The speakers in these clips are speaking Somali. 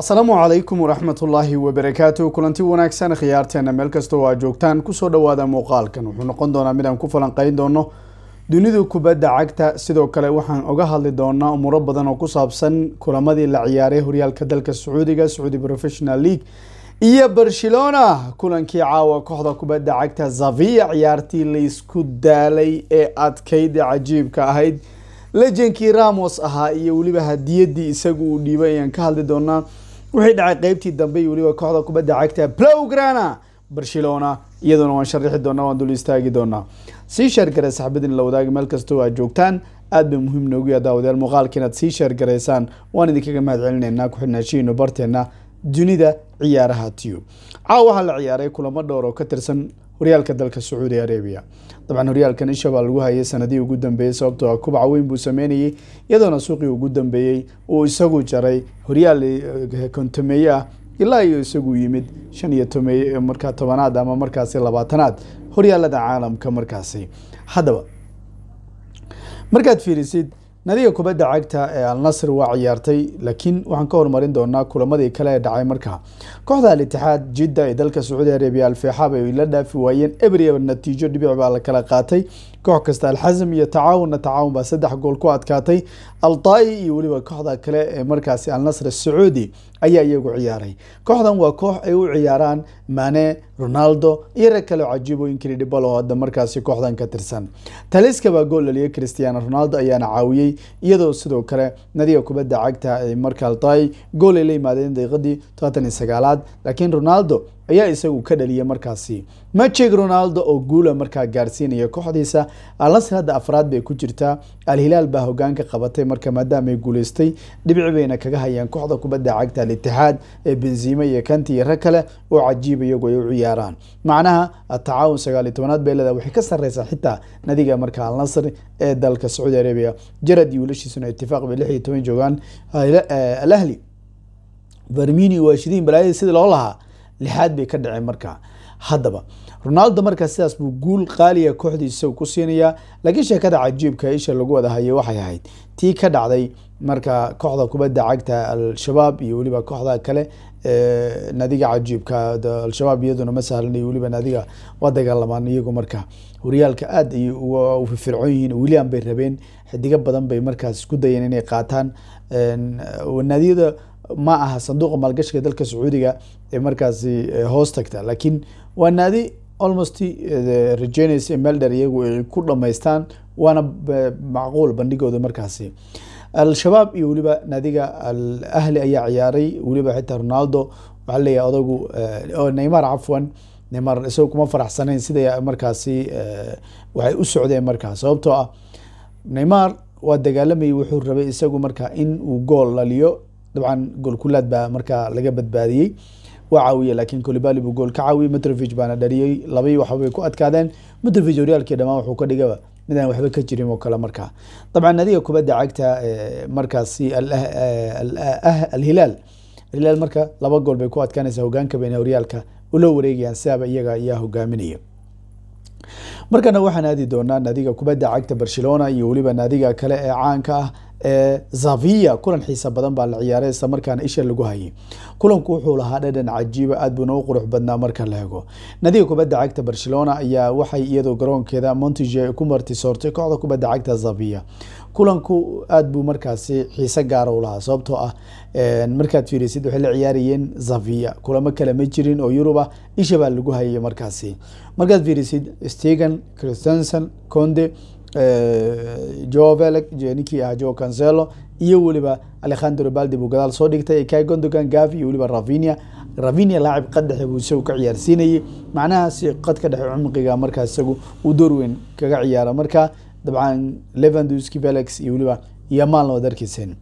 asalaamu calaykum waraxmatullaahi wabarakaatu kulanti wanaagsan khiyaarteenna meel kastoo aad joogtaan kusoo dhowaada muuqaalkan wuxuu noqon doonaa mid aan ku falanqayn doono dunidu kubadda cagta sidoo kale waxaan oga hadli doonaa umuro badan oo ku saabsan kulamadii la ciyaaray horyaalka dalka sacuudiga sacuudi professional league iyo barcelona kulankii caawa kooxda kubadda cagta zavia ciyaartii laysku daalay ee adkayda cajiibka ahayd lejankii ramos ahaa iyo weliba hadiyadii isagu uu dhiibay ayaan ka hadli doonaa wixii dhacay qeybtii dambe iyo weliba kooxda kubadda cagta blowgrana barcelona iyaduna waan sharaxi doonaa waan dul istaagi doonaa sii sheergare saxbadin la wadaaga meel kastoo aad joogtaan aad bay muhiim noogu yaha daawadayaal muuqaalka inaad sii sheergaraysaan waan idinkaga mahad celinaynaa ku-xidhnaashihiinu barteenna dunida ciyaaraha tube caawa waxaa la ciyaaray kulamo dhowr oo ka tirsan horyaalka dalka sacuudi arabiya dabcan horyaalkan isha baa lagu hayay sanadihii ugu dambeeyey sababtoo ah kubaca weyn buu sameynayay iyadoona suuqii ugu dambeeyey uu isagu jaray horyaal eh, kontameeye ah ilaa iyo isagu yimid shan iyo tome eh, markaa tobanaad ama markaasi labaatanaad horyaalada caalamka markaasi haddaba markaad fiirisid nadiga kubadda cagta ee alnasr waa ciyaartay laakiin waxaan ka horumarin doonaa kulamadii kale ee dhacay markaa kooxda al-itixaad jidda ee dalka sacuudi arabiya alfeexaab ay la dhaafi waayeen ebriaba natiijo dhibic baa la kala qaatay koox kasta alxasm iyo tacaawunna tacaawun baa saddex gool ku adkaatay altai iyo weliba kooxda kale ee markaasi alnasr sacuudi ayaa iyagu ciyaaray kooxdan waa koox ay u ciyaaraan mane ronaldo iyo rag kaleo cajiibooyin kridhibal oo hadda markaasi kooxdan ka tirsan taliska gool laliya christiano ronaldo ayaana caawiyey iyadoo sidoo kale nadiga kubadda cagta ay markaal tahay gool ay la yimaadeen daqiiqadii todobaatan iyo sagaalaad laakiin ronaldo ayaa isagu ka dhaliyay markaasi magic ronaldo oo guula markaa gaarsiinaya kooxdiisa alnasr hadda afraad bay ku jirtaa alhilaal baa hogaanka qabatay marka maadaama ay guuleystay dhibic bayna kaga hayaan kooxda kubadda cagta alitixaad ee benzima iyo kanti iyo rag kale oo cajiib iyagu ay u ciyaaraan macnaha atacaawun sagaaliyo tobanaad bay leedahay waxay ka sarreysaa xitaa nadiga marka alnasr ee dalka sacuudi arabiya jarad iyo wiilashiisuna itifaaq bay lix iyo toban joogaan alahli vermini waa shidiin balaayada sida loo lahaa lixaad bay ka dhaceen markaa haddaba ronaldo markaa sidaas buu guul qaaliya kooxdiisa ku siinayaa laakiin sheekada cajiibka isha lagu wadahayay waxay ahayd tii ka dhacday marka kooxda kubadda cagta al-shabaab iyo weliba kooxda kale naadiga cajiibka al-shabaab iyaduna ma sahlanayo weliba naadiga waa dagaalamaan iyagu marka horyaalka aada ay u firfircoon yihiin william bay rabeen xidigo badan bay markaas ku dayeen inay qaataan naadiyada ma aha sanduuqa maalgashiga dalka sacuudiga ee markaasi eh, hoos tagta laakiin waa naadi almost eh, rajeynaysa in meeldheer iyagu ay ku dhamaystaan waana eh, macquul bandhigooda markaasi al-shabaab iyo weliba naadiga al ahli ayaa ciyaaray weliba xitaa ronaldo waxaa leeyahay odagu neymar cafwan neymar isago kuma faraxsanayn siday markaasi waxay u socdeen markaa sababtoo ah neymar waa dagaalamayay wuxuu rabay isagu markaa in uu gool dhaliyo dabcan goolkulaad baa markaa laga badbaadiyey waa caawiyey laakiin colibali buu gool ka caawiyey metrovic baana dhaliyey labii waxbay ku adkaadeen metrovic horyaalkii dhamaan wuxuu ka dhigaba mid waxba ka jirin oo kale markaa dabcan nadiga kubadda cagta eh, markaasi alhilaal alhilaal marka laba gool bay ku adkaanaysaa hogaanka been horyaalka uloo wareegayaan sidaaba iyaga ayaa hogaaminaya markana waxaan aadi doonaa naadiga kubadda cagta barcelona iyo weliba naadiga kale ee caanka ah zavia kulan xiisa badan baa la ciyaaray isla markaana isha lagu hayay kulanku wuxuu lahaa dhadhan cajiiba aad buuna u qurux badnaa marka la ego nadiga kubadda cagta barcelona ayaa waxay iyadoo garoonkeeda montige ku martisoortay kooxda kubadda cagta zaviya kulanku aad buu markaasi xiise gaara u lahaa sababtoo ah markaad fiirisid waxay la ciyaarayeen zaviya kulamo kale ma jirin oo yurub ah isha baa lagu hayay markaasi markaad fiirisid stegan christensen conde Eh, jo velek ninkii ahaa jo cancelo iyo weliba alexandro baldi buu gadaal soo dhigtay kai gondogan gavi iyo weliba ravinia ravinia laacib qad dhexe buu isagu ka ciyaarsiinayay macnahaasi qadka dhexe cumqiga markaas isagu uu door weyn kaga ciyaara marka dabcan levanduski velix iyo weliba iyo maalna waad arkeysen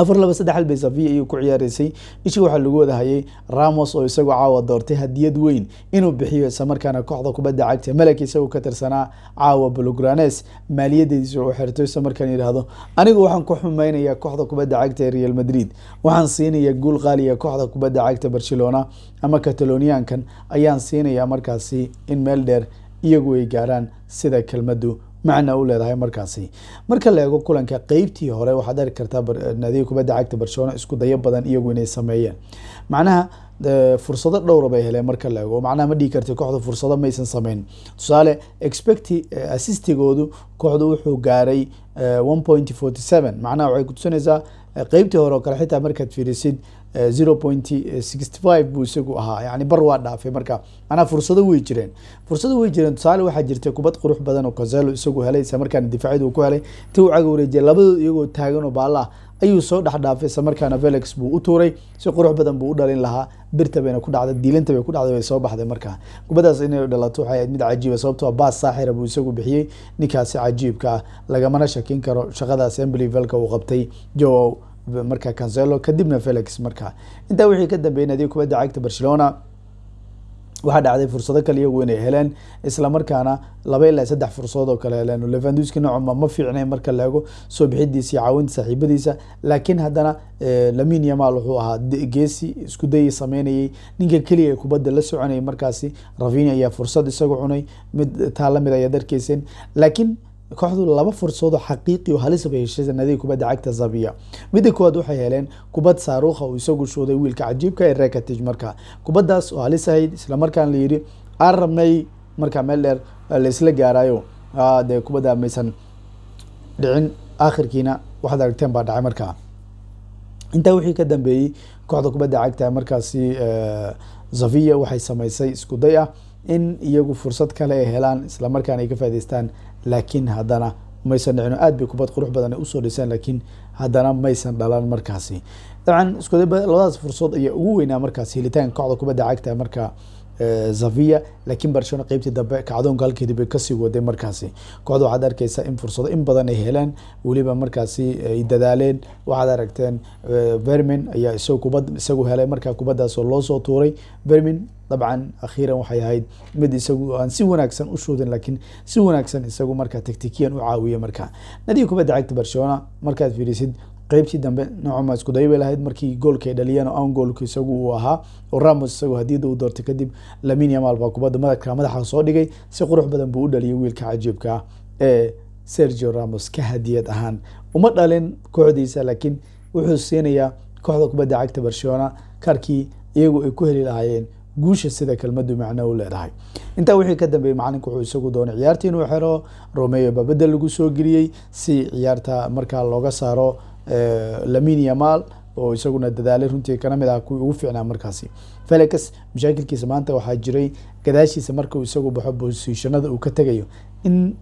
afar laba saddex hal besaviya ayuu ku ciyaareysay ishii waxaa lagu wadahayay ramos oo isagu caawa doortay hadiyad weyn inuu bixiyo islamarkaana kooxda kubadda cagta malak isagoo ka tirsanaa caawa bologranes maaliyaddiisa u xirto islamarkaan yidhaahdo anigu waxaan ku xumaynayaa kooxda kubadda cagta ee real madrid waxaan siinayaa guul qaaliya ah kooxda kubadda cagta barcelona ama kataloniyaankan ayaan siinayaa markaasi in meel dheer iyagu ay gaaraan sida kelmaddu macna u leedahay markaasi marka la eego kulanka qeybtii hore waxaad arki kartaa naadiga kubadda cagta barcelona isku dayo badan iyagu inay sameeyeen macnaha e, fursado dhowra bay heleen marka la eego macnaha ma dhigi karti kooxda fursado maysan samayn tusaale expecti e, assistigoodu kooxdu wuxuu gaaray e, one point forty seven macnaha waxay kutusinaysaa qeybtii hore oo kale xitaa markaad fiirisid zero point sixty five buu isagu ahaa yani bar waa dhaafay marka manaa fursado way jireen fursado way jireen tusaale waxaa jirtay kubad qurux badan oo conselo isagu helay isla markaana difaacid uu ku helay inta uu caga wareejiyay labadood iyagoo taagan oo baallaah ayuu soo dhexdhaafay isla markaana felix buu u tuuray si qurux badan buu u dhalin lahaa birta bayna ku dhacday diilinta bay ku dhacday way soo baxday markaa kubaddaas inay dhalato waxay ahayd mid cajiiba ah sababtoo ah baas saaxira buu isagu bixiyey ninkaasi cajiibka lagamana shakin karo shaqadaas emblyvelka uu qabtay jowow markaa cancelo kadibna felix markaa intaa wixii ka dambeeyay nadiib kubadda cagta barcelona waxaa dhacday fursado kale iyagu inay heleen isla markaana laba ilaa saddex fursadood oo kale heleen levanduski noocuma ma fiicnay marka laego soo bixidiisa iyo caawinta saaxiibadiisa laakiin haddana eh, lamin yamal wuxuu ahaa geesi isku dayii sameynayay ninka keliya ee kubadda la soconayay markaasi ravinia ayaa fursad isagu cunay mid taa lamid ayaa darkeysan laakiin kooxdu laba fursadoo xaqiiqi oo halisaba heshay sanadihii kubadda cagta zabiya midda koowaad waxay heleen kubad saaruukha uu isagu shooday wiilka cajiibka ee rekatij markaa kubaddaas oo halis ahayd islamarkaan la yidhi aan rabnay markaa meel dheer ah, la isla gaaraayo ah, dee kubadda maysan dhicin aakhirkiina waxaad aragteen baa dhacay markaa intaa wixii ka dambeeyey kooxda kubadda cagta markaasi eh, zaviya waxay samaysay iskuday day ah in iyagu fursad kale ay helaan islamarkaan ay ka faa'idaystaan laakiin haddana maysan dhicino aad bay kubad qurux badan ay usoo dhiseen laakiin haddana maysan dhalan markaasi dabcan isku labadaas fursadood ayaa ugu weynaa markaas helitaanka kooxda kubadda cagta marka zavia laakiin barcelona qeybtii dambe kacdoon halkeedii bay kasii waday markaasi kooxda waxaad arkeysaa in fursado in badan ay heleen weliba markaasi eh, ay dadaaleen waxaad aragteen eh, vermin ayaa isag kubad isagu helay markaa kubaddaasoo loosoo tuuray vermin dabcan akhiiran waxay ahayd mid isagu aan si wanaagsan u shoodin laakiin si wanaagsan isagu markaa tactikiyan u caawiyey markaa nadiga kubadda cagta barcelona markaad fiirisid qeybtii dambe nocoma iskuday bay lahayd markii goolka ay dhaliyeen oo an goolku uu ahaa oo ramos isagu haddii uu doortay kadib lamin yamal baa kubadda madaka madaxa soo dhigay si qurux badan buu u dhaliyay wiilka cajiibka ah ee sergio ramos ka hadiyad ahaan uma dhalin kooxdiisa laakiin wuxuu siinayaa kooxda kubadda cagta barcelona kaarkii iyagu ay ku heli lahaayeen guusha sida kelmadu macno u leedahay intaa wixii ka dambeeyey macalinku wuxuu isagu doonay ciyaartii inuu xero romeo baa bedel lagu soo geliyey si ciyaarta markaa looga saaro Eh, lamin yamal oo isaguna dadaalay runtii kana mid ah kuwii ugu fiicnaa markaasi felex mashaakilkiisa maanta waxaa jiray gadaashiisa markuu isagu baxo bosiishanada uu ka tegayo in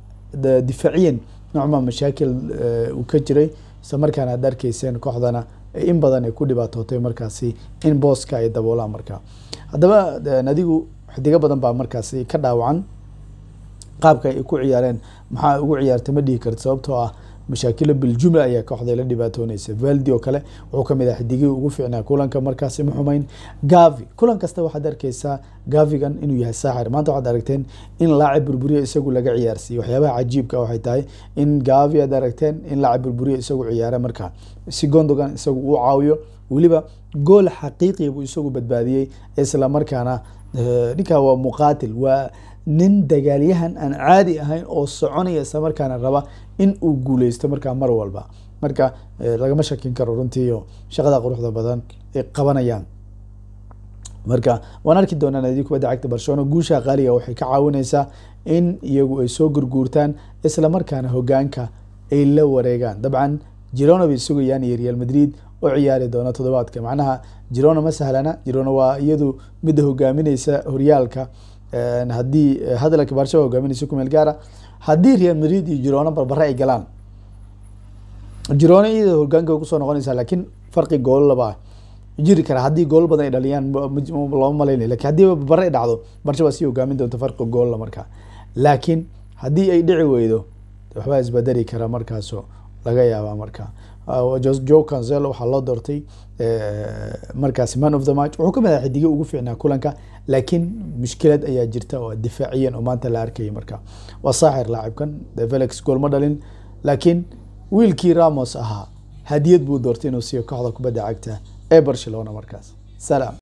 difaaciyan noocma mashaakil eh, uu ka jiray isla markaana aad arkayseen kooxdana in badan ay ku dhibaatootay markaasi in booska ay daboolaan markaa haddaba eh, adigu xidiga badan baa markaasi ka dhaawacan qaabka ay ku ciyaareen maxaa ugu ciyaartay ma dhihi karta sababtoo ah mashaakila biljumla ayaa kooxday la dhibaatoonaysa valdi oo kale wuxuu kamid ah xidigii ugu fiicnaa kulanka markaasi ma xumayn gavi kulan kasta waxaad arkeysaa gavigan inuu yahay saaxir maanta waxaad aragteen in laacib burburiya isagu laga ciyaarsiiye waxyaabaha cajiibka waxay tahay in gavi aad aragteen in laacib burburiya isagu ciyaara markaa si gondogan isagu uu caawiyo weliba gool xaqiiqiya buu isagu badbaadiyey isla markaana ninkaa waa muqaatil waa nin dagaalyahan aan caadi ahayn oo soconaya isla markaana raba in uu guuleysto markaa mar walba marka lagama shakin karo runtiio shaqada quruxda badan ay qabanayaan marka waan arki doonaan adii kubadda cagta barcelona guusha qaaliga ah waxay ka caawinaysaa in iyagu ay soo gurguurtaan islamarkaana hogaanka ay la wareegaan dabcan girona bay sugayaan iyo real madrid oo ciyaari doona toddobaadka macnaha jirona ma sahlana jirona waa iyadu midda hogaamineysa horyaalka haddii eh, hadalka barshaba hogaamineysa kumeel gaara haddii real madrid iyo jirona barbare ay galaan jirona iyada hogaanka kusoo noqonaysaa laakiin farqi goolo laba ah. jiri kara haddii gool badan ay dhaliyaan looma malaynayo lakin haddii barbare dhacdo barsha waa sii hogaamin doonta farqi goolla markaa laakiin haddii ay dhici weydo waxbaa isbedeli kara markaasoo laga yaabaa markaa Ah, joe cancelo waxaa loo doortay eh, markaasi man of the match wuxuu ka madax xidigay ugu fiicnaa kulanka laakiin mushkilad ayaa jirta oo difaaciyan oo maanta la arkayay marka waa saaxir laacibkan felix gool ma dhalin laakiin wiilkii ramos ahaa hadiyad buu doortay inuu siiyo kooxda kubadda cagta ee barcelona markaas salaam